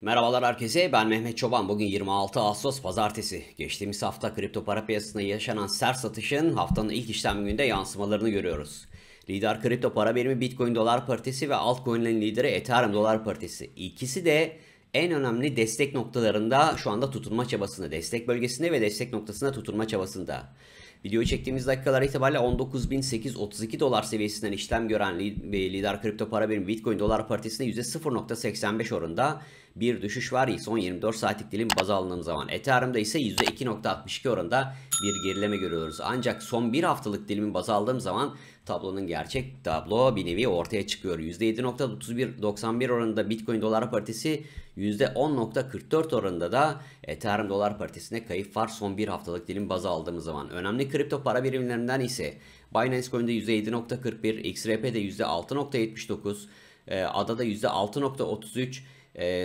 Merhabalar herkese ben Mehmet Çoban. Bugün 26 Ağustos pazartesi. Geçtiğimiz hafta kripto para piyasasında yaşanan sert satışın haftanın ilk işlem gününde yansımalarını görüyoruz. Lider kripto para birimi Bitcoin dolar paritesi ve altcoin'lerin lideri Ethereum dolar paritesi. İkisi de en önemli destek noktalarında şu anda tutunma çabasında, destek bölgesinde ve destek noktasında tutunma çabasında. Video çektiğimiz dakikalar itibariyle 19.832 dolar seviyesinden işlem gören e, lider kripto para birimi Bitcoin dolar paritesinde %0.85 oranında bir düşüş var. Son 24 saatlik dilim baz alınan zaman Ethereum'da ise %2.62 oranında bir gerileme görüyoruz. Ancak son bir haftalık dilimin baz aldığım zaman tablonun gerçek tablo bir nevi ortaya çıkıyor. %7.91 oranında Bitcoin dolar paritesi %10.44 oranında da Ethereum Dolar Partisi'ne kayıp var son bir haftalık dilim baza aldığımız zaman. Önemli kripto para birimlerinden ise Binance Coin'de %7.41, XRP'de %6.79, ADA'da %6.33,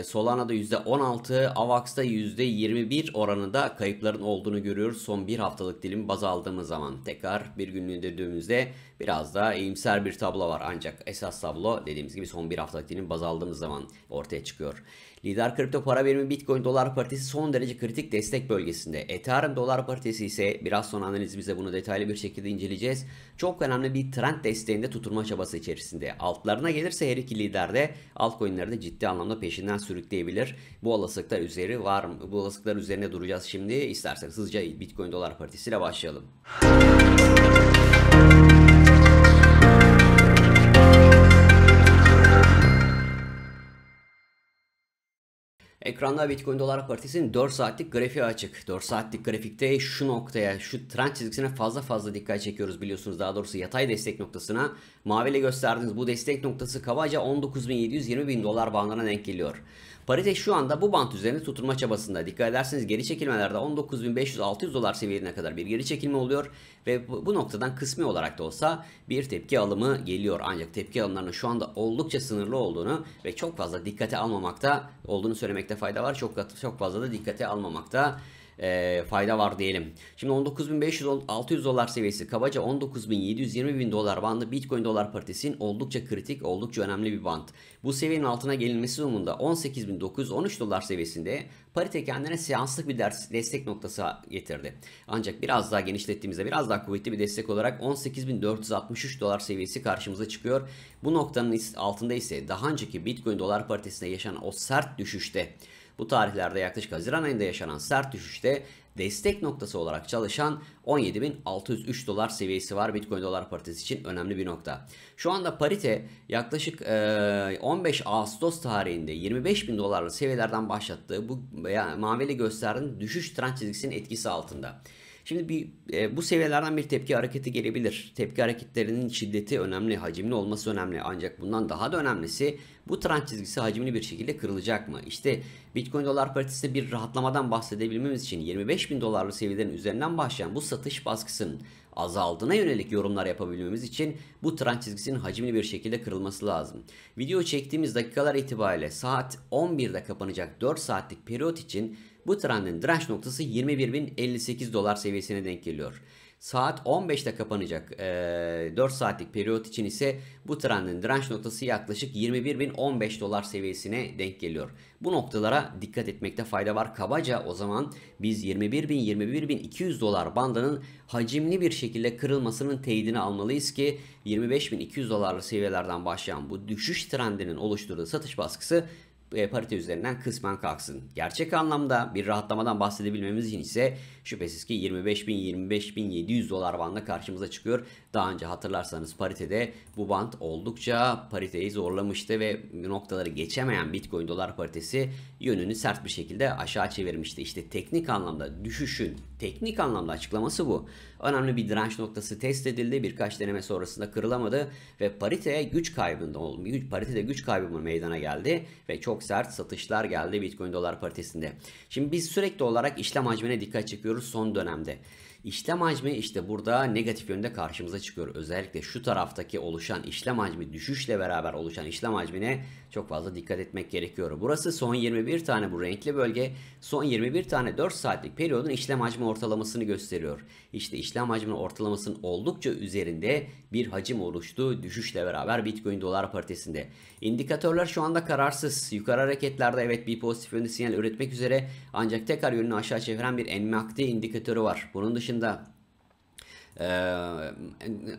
Solana'da %16, Avax'ta %21 oranında kayıpların olduğunu görüyoruz son bir haftalık dilim baz aldığımız zaman. Tekrar bir günlüğe dediğimizde biraz da iyimser bir tablo var. Ancak esas tablo dediğimiz gibi son bir haftalık dilimi baz aldığımız zaman ortaya çıkıyor. Lider kripto para birimi Bitcoin dolar paritesi son derece kritik destek bölgesinde. Ethereum dolar paritesi ise biraz sonra analizimizde bunu detaylı bir şekilde inceleyeceğiz. Çok önemli bir trend desteğinde tutunma çabası içerisinde. Altlarına gelirse her iki lider de altcoin'leri de ciddi anlamda peşinden sürükleyebilir. Bu olasılıklar üzeri var mı? Bu olasılıklar üzerine duracağız şimdi. İsterseniz hızlıca Bitcoin dolar paritesiyle başlayalım. Ekranda Bitcoin Dolar Partisi'nin 4 saatlik grafiği açık. 4 saatlik grafikte şu noktaya, şu trend çizgisine fazla fazla dikkat çekiyoruz biliyorsunuz. Daha doğrusu yatay destek noktasına. Maviyle gösterdiğiniz bu destek noktası kabaca 19.720.000 dolar bandına denk geliyor. Parite şu anda bu bant üzerinde tutunma çabasında. Dikkat ederseniz geri çekilmelerde 19.500-600 dolar seviyelerine kadar bir geri çekilme oluyor ve bu noktadan kısmi olarak da olsa bir tepki alımı geliyor. Ancak tepki alımlarının şu anda oldukça sınırlı olduğunu ve çok fazla dikkate almamakta olduğunu söylemekte fayda var. Çok çok fazla da dikkate almamakta e, fayda var diyelim. Şimdi 19.500-600 dolar seviyesi kabaca 19.720.000 dolar bandı Bitcoin dolar paritesinin oldukça kritik, oldukça önemli bir band. Bu seviyenin altına gelinmesi durumunda 18.913 dolar seviyesinde parite kendine seanslık bir ders, destek noktası getirdi. Ancak biraz daha genişlettiğimizde biraz daha kuvvetli bir destek olarak 18.463 dolar seviyesi karşımıza çıkıyor. Bu noktanın altında ise daha önceki Bitcoin dolar paritesinde yaşanan o sert düşüşte bu tarihlerde yaklaşık Haziran ayında yaşanan sert düşüşte destek noktası olarak çalışan 17.603 dolar seviyesi var Bitcoin dolar paritesi için önemli bir nokta. Şu anda parite yaklaşık 15 Ağustos tarihinde 25.000 dolarlı seviyelerden başlattığı bu mavili gösterdiğin düşüş trend çizgisinin etkisi altında. Şimdi bir e, bu seviyelerden bir tepki hareketi gelebilir. Tepki hareketlerinin şiddeti önemli, hacimli olması önemli. Ancak bundan daha da önemlisi bu trend çizgisi hacimli bir şekilde kırılacak mı? İşte Bitcoin dolar paritesinde bir rahatlamadan bahsedebilmemiz için 25 bin dolarlı seviyelerin üzerinden başlayan bu satış baskısının azaldığına yönelik yorumlar yapabilmemiz için bu trend çizgisinin hacimli bir şekilde kırılması lazım. Video çektiğimiz dakikalar itibariyle saat 11'de kapanacak 4 saatlik periyot için bu trendin direnç noktası 21.058 dolar seviyesine denk geliyor. Saat 15'te kapanacak e, ee, 4 saatlik periyot için ise bu trendin direnç noktası yaklaşık 21.015 dolar seviyesine denk geliyor. Bu noktalara dikkat etmekte fayda var. Kabaca o zaman biz 21.000-21.200 dolar bandının hacimli bir şekilde kırılmasının teyidini almalıyız ki 25.200 dolarlı seviyelerden başlayan bu düşüş trendinin oluşturduğu satış baskısı e, parite üzerinden kısmen kalksın. Gerçek anlamda bir rahatlamadan bahsedebilmemiz için ise şüphesiz ki 25.000-25.700 dolar bandına karşımıza çıkıyor daha önce hatırlarsanız paritede bu band oldukça pariteyi zorlamıştı ve noktaları geçemeyen Bitcoin dolar paritesi yönünü sert bir şekilde aşağı çevirmişti. İşte teknik anlamda düşüşün teknik anlamda açıklaması bu. Önemli bir direnç noktası test edildi. Birkaç deneme sonrasında kırılamadı ve pariteye güç kaybında oldu. Paritede güç kaybı meydana geldi ve çok sert satışlar geldi Bitcoin dolar paritesinde. Şimdi biz sürekli olarak işlem hacmine dikkat çekiyoruz son dönemde. İşlem hacmi işte burada negatif yönde karşımıza çıkıyor. Özellikle şu taraftaki oluşan işlem hacmi düşüşle beraber oluşan işlem hacmine çok fazla dikkat etmek gerekiyor. Burası son 21 tane bu renkli bölge son 21 tane 4 saatlik periyodun işlem hacmi ortalamasını gösteriyor. İşte işlem hacmi ortalamasının oldukça üzerinde bir hacim oluştu düşüşle beraber Bitcoin dolar paritesinde. İndikatörler şu anda kararsız. Yukarı hareketlerde evet bir pozitif yönlü sinyal üretmek üzere ancak tekrar yönünü aşağı çeviren bir enme indikatörü var. Bunun dışında ee,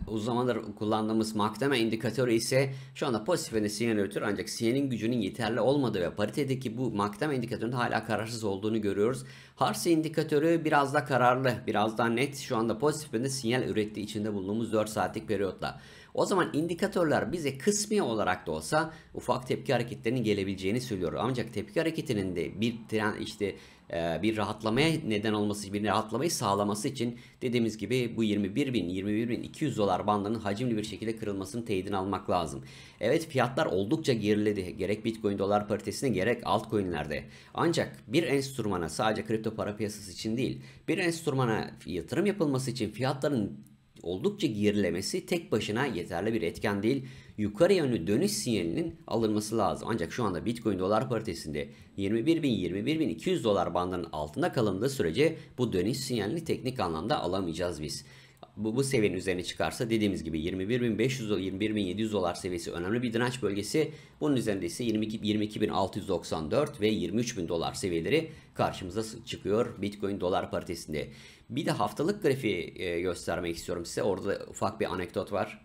uzun kullandığımız makdeme indikatörü ise şu anda pozitif yönde üretiyor ancak CN'in gücünün yeterli olmadığı ve paritedeki bu makdeme indikatöründe hala kararsız olduğunu görüyoruz. Harsi indikatörü biraz da kararlı, biraz daha net şu anda pozitif yönde sinyal ürettiği içinde bulunduğumuz 4 saatlik periyotla. O zaman indikatörler bize kısmi olarak da olsa ufak tepki hareketlerinin gelebileceğini söylüyor. Ancak tepki hareketinin de bir tren işte e, bir rahatlamaya neden olması, bir rahatlamayı sağlaması için dediğimiz gibi bu 21 bin, 21 bin 200 dolar bandının hacimli bir şekilde kırılmasının teyidini almak lazım. Evet fiyatlar oldukça geriledi. Gerek Bitcoin dolar paritesine gerek altcoinlerde. Ancak bir enstrümana sadece kripto para piyasası için değil, bir enstrümana yatırım yapılması için fiyatların oldukça gerilemesi tek başına yeterli bir etken değil yukarı yönlü dönüş sinyalinin alınması lazım. Ancak şu anda Bitcoin dolar paritesinde 21.000-21.200 dolar bandının altında kalındığı sürece bu dönüş sinyalini teknik anlamda alamayacağız biz bu, bu seviyenin üzerine çıkarsa dediğimiz gibi 21.500 21.700 dolar seviyesi önemli bir direnç bölgesi. Bunun üzerinde ise 22.694 ve 23.000 dolar seviyeleri karşımıza çıkıyor Bitcoin dolar paritesinde. Bir de haftalık grafiği e, göstermek istiyorum size. Orada ufak bir anekdot var.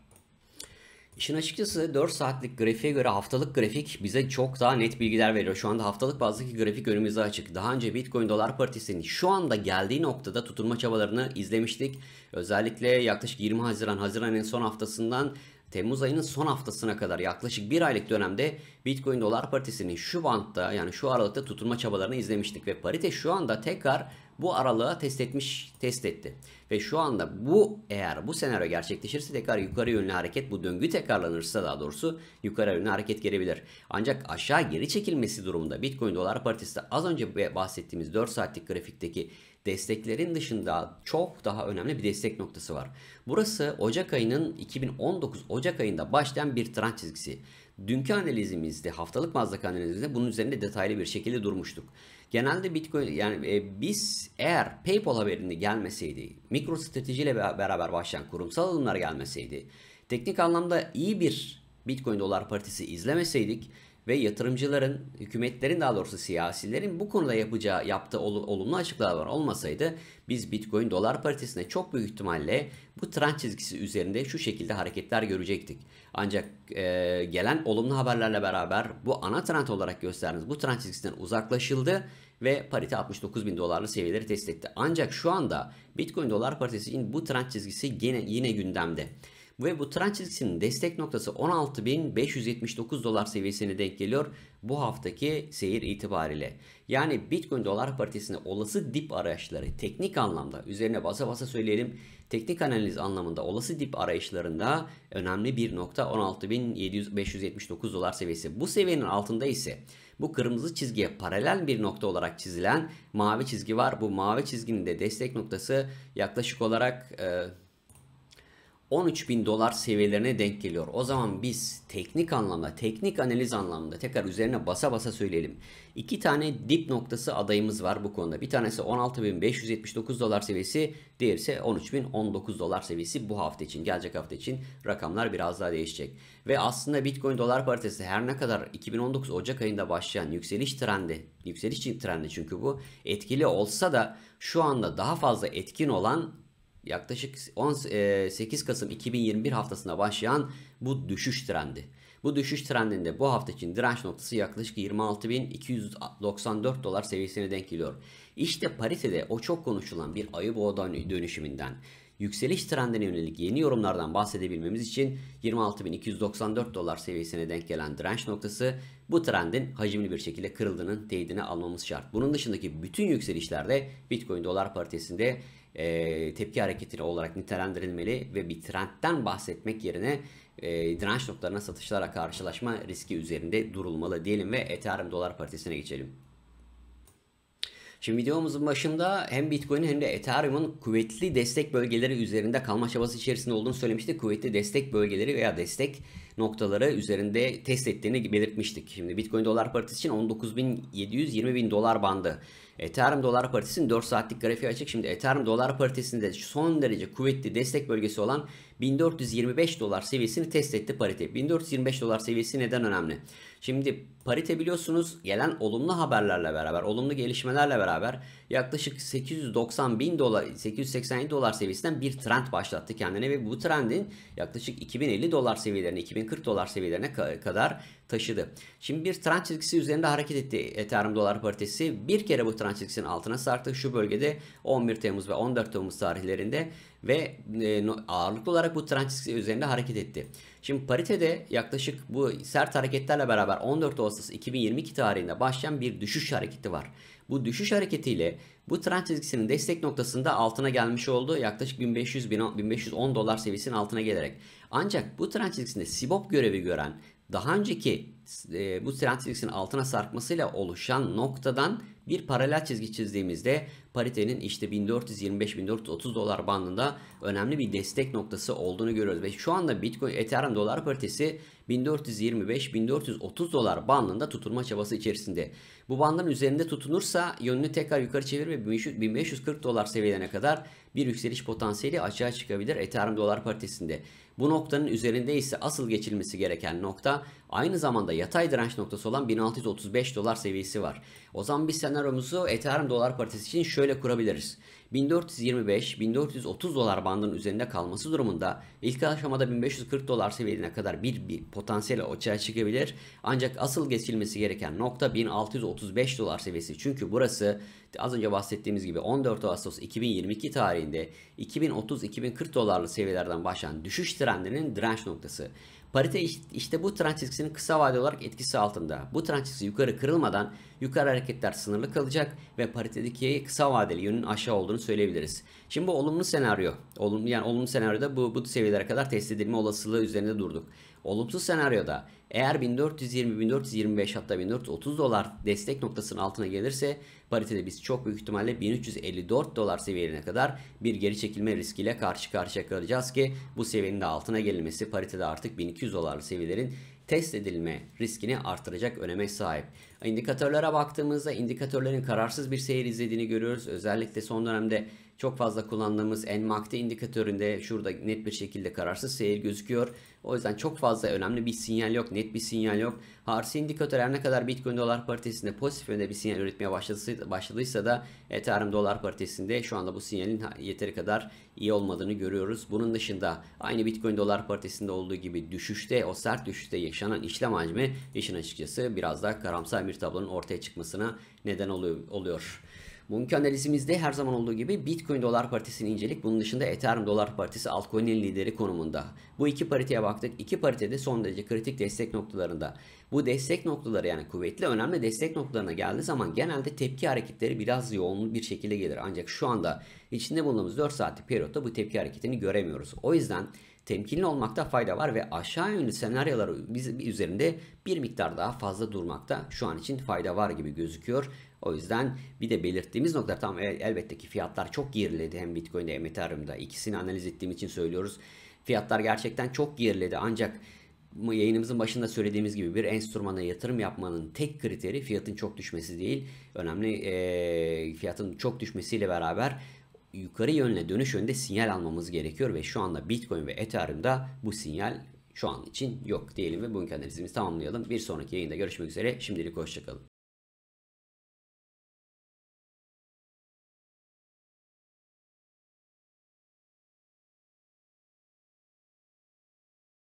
İşin açıkçası 4 saatlik grafiğe göre haftalık grafik bize çok daha net bilgiler veriyor. Şu anda haftalık bazdaki grafik önümüzde açık. Daha önce Bitcoin Dolar Partisi'nin şu anda geldiği noktada tutunma çabalarını izlemiştik. Özellikle yaklaşık 20 Haziran, Haziran'ın son haftasından Temmuz ayının son haftasına kadar yaklaşık bir aylık dönemde Bitcoin Dolar Partisi'nin şu bantta yani şu aralıkta tutunma çabalarını izlemiştik ve parite şu anda tekrar bu aralığa test etmiş, test etti. Ve şu anda bu eğer bu senaryo gerçekleşirse tekrar yukarı yönlü hareket bu döngü tekrarlanırsa daha doğrusu yukarı yönlü hareket gelebilir. Ancak aşağı geri çekilmesi durumunda Bitcoin dolar paritesi az önce bahsettiğimiz 4 saatlik grafikteki desteklerin dışında çok daha önemli bir destek noktası var. Burası Ocak ayının 2019 Ocak ayında başlayan bir trend çizgisi. Dünkü analizimizde, haftalık mazlak analizimizde bunun üzerinde detaylı bir şekilde durmuştuk. Genelde Bitcoin yani e, biz eğer PayPal haberinde gelmeseydi, mikro stratejiyle beraber başlayan kurumsal alımlar gelmeseydi, teknik anlamda iyi bir Bitcoin dolar paritesi izlemeseydik ve yatırımcıların, hükümetlerin daha doğrusu siyasilerin bu konuda yapacağı, yaptığı olumlu açıklamalar olmasaydı biz Bitcoin dolar paritesine çok büyük ihtimalle bu trend çizgisi üzerinde şu şekilde hareketler görecektik. Ancak e, gelen olumlu haberlerle beraber bu ana trend olarak gösterdiğiniz bu trend çizgisinden uzaklaşıldı ve parite 69 bin dolarlı seviyeleri test etti. Ancak şu anda Bitcoin dolar paritesinin bu trend çizgisi yine, yine gündemde. Ve bu trend çizgisinin destek noktası 16.579 dolar seviyesine denk geliyor bu haftaki seyir itibariyle. Yani Bitcoin dolar paritesine olası dip arayışları teknik anlamda üzerine basa basa söyleyelim. Teknik analiz anlamında olası dip arayışlarında önemli bir nokta 16.579 dolar seviyesi. Bu seviyenin altında ise bu kırmızı çizgiye paralel bir nokta olarak çizilen mavi çizgi var. Bu mavi çizginin de destek noktası yaklaşık olarak... E, 13 bin dolar seviyelerine denk geliyor. O zaman biz teknik anlamda, teknik analiz anlamında tekrar üzerine basa basa söyleyelim. İki tane dip noktası adayımız var bu konuda. Bir tanesi 16.579 dolar seviyesi, diğeri ise 13.019 dolar seviyesi bu hafta için. Gelecek hafta için rakamlar biraz daha değişecek. Ve aslında Bitcoin dolar paritesi her ne kadar 2019 Ocak ayında başlayan yükseliş trendi, yükseliş trendi çünkü bu etkili olsa da şu anda daha fazla etkin olan yaklaşık 18 e, Kasım 2021 haftasına başlayan bu düşüş trendi. Bu düşüş trendinde bu hafta için direnç noktası yaklaşık 26.294 dolar seviyesine denk geliyor. İşte paritede o çok konuşulan bir ayı boğa dönüşümünden yükseliş trendine yönelik yeni yorumlardan bahsedebilmemiz için 26.294 dolar seviyesine denk gelen direnç noktası bu trendin hacimli bir şekilde kırıldığının teyidine almamız şart. Bunun dışındaki bütün yükselişlerde Bitcoin dolar paritesinde e, tepki hareketi olarak nitelendirilmeli ve bir trendten bahsetmek yerine e, direnç noktalarına satışlara karşılaşma riski üzerinde durulmalı diyelim ve Ethereum dolar paritesine geçelim. Şimdi videomuzun başında hem Bitcoin'in hem de Ethereum'un kuvvetli destek bölgeleri üzerinde kalma çabası içerisinde olduğunu söylemiştik. Kuvvetli destek bölgeleri veya destek noktaları üzerinde test ettiğini belirtmiştik. Şimdi Bitcoin dolar paritesi için 19.700-20.000 dolar bandı Ethereum dolar paritesinin 4 saatlik grafiği açık. Şimdi Ethereum dolar paritesinde son derece kuvvetli destek bölgesi olan 1425 dolar seviyesini test etti parite. 1425 dolar seviyesi neden önemli? Şimdi parite biliyorsunuz gelen olumlu haberlerle beraber, olumlu gelişmelerle beraber yaklaşık 890 bin dolar, 887 dolar seviyesinden bir trend başlattı kendine ve bu trendin yaklaşık 2050 dolar seviyelerine, 2040 dolar seviyelerine kadar taşıdı. Şimdi bir trend çizgisi üzerinde hareket etti Ethereum dolar paritesi. Bir kere bu trend çizgisinin altına sarktı. Şu bölgede 11 Temmuz ve 14 Temmuz tarihlerinde ve e, ağırlıklı olarak bu trend çizgisi üzerinde hareket etti. Şimdi paritede yaklaşık bu sert hareketlerle beraber 14 Ağustos 2022 tarihinde başlayan bir düşüş hareketi var. Bu düşüş hareketiyle bu trend çizgisinin destek noktasında altına gelmiş oldu. Yaklaşık 1500 1510 dolar seviyesinin altına gelerek. Ancak bu trend çizgisinde SIBOP görevi gören daha önceki e, bu trend çizgisinin altına sarkmasıyla oluşan noktadan bir paralel çizgi çizdiğimizde paritenin işte 1425-1430 dolar bandında önemli bir destek noktası olduğunu görüyoruz. Ve şu anda Bitcoin Ethereum dolar paritesi 1425-1430 dolar bandında tutulma çabası içerisinde. Bu bandın üzerinde tutunursa yönünü tekrar yukarı çevir ve 1540 dolar seviyelerine kadar bir yükseliş potansiyeli açığa çıkabilir Ethereum dolar paritesinde. Bu noktanın üzerinde ise asıl geçilmesi gereken nokta aynı zamanda yatay direnç noktası olan 1635 dolar seviyesi var. O zaman biz senaryomuzu Ethereum dolar paritesi için şöyle şöyle kurabiliriz. 1425-1430 dolar bandının üzerinde kalması durumunda ilk aşamada 1540 dolar seviyesine kadar bir, bir potansiyel açığa çıkabilir. Ancak asıl geçilmesi gereken nokta 1635 dolar seviyesi. Çünkü burası az önce bahsettiğimiz gibi 14 Ağustos 2022 tarihinde 2030-2040 dolarlı seviyelerden başlayan düşüş trendinin direnç noktası. Parite işte bu trend kısa vadeli olarak etkisi altında. Bu trend yukarı kırılmadan yukarı hareketler sınırlı kalacak ve paritedeki kısa vadeli yönün aşağı olduğunu söyleyebiliriz. Şimdi bu olumlu senaryo. Olumlu, yani olumlu senaryoda bu, bu seviyelere kadar test edilme olasılığı üzerinde durduk. Olumsuz senaryoda eğer 1420-1425 hatta 1430 dolar destek noktasının altına gelirse paritede biz çok büyük ihtimalle 1354 dolar seviyelerine kadar bir geri çekilme riskiyle karşı karşıya kalacağız ki bu seviyenin de altına gelinmesi paritede artık 1200 dolar seviyelerin test edilme riskini artıracak öneme sahip. İndikatörlere baktığımızda indikatörlerin kararsız bir seyir izlediğini görüyoruz. Özellikle son dönemde çok fazla kullandığımız enmakte indikatöründe şurada net bir şekilde kararsız seyir gözüküyor. O yüzden çok fazla önemli bir sinyal yok. Net bir sinyal yok. Harsi indikatör her ne kadar Bitcoin dolar paritesinde pozitif yönde bir sinyal üretmeye başladıysa, başladıysa da Ethereum dolar paritesinde şu anda bu sinyalin yeteri kadar iyi olmadığını görüyoruz. Bunun dışında aynı Bitcoin dolar paritesinde olduğu gibi düşüşte o sert düşüşte yaşanan işlem hacmi işin açıkçası biraz daha karamsar bir tablonun ortaya çıkmasına neden oluyor. Bugünkü analizimizde her zaman olduğu gibi Bitcoin Dolar Partisi'ni incelik. Bunun dışında Ethereum Dolar Partisi altcoin'in lideri konumunda. Bu iki pariteye baktık. İki paritede son derece kritik destek noktalarında. Bu destek noktaları yani kuvvetli önemli destek noktalarına geldiği zaman genelde tepki hareketleri biraz yoğun bir şekilde gelir. Ancak şu anda içinde bulunduğumuz 4 saatlik periyotta bu tepki hareketini göremiyoruz. O yüzden temkinli olmakta fayda var ve aşağı yönlü senaryolar üzerinde bir miktar daha fazla durmakta şu an için fayda var gibi gözüküyor. O yüzden bir de belirttiğimiz nokta tam elbette ki fiyatlar çok geriledi hem Bitcoin'de hem Ethereum'da ikisini analiz ettiğim için söylüyoruz. Fiyatlar gerçekten çok geriledi ancak yayınımızın başında söylediğimiz gibi bir enstrümana yatırım yapmanın tek kriteri fiyatın çok düşmesi değil. Önemli e, fiyatın çok düşmesiyle beraber yukarı yönle dönüş yönünde sinyal almamız gerekiyor ve şu anda Bitcoin ve Ethereum'da bu sinyal şu an için yok diyelim ve bugünkü analizimizi tamamlayalım. Bir sonraki yayında görüşmek üzere. Şimdilik hoşçakalın.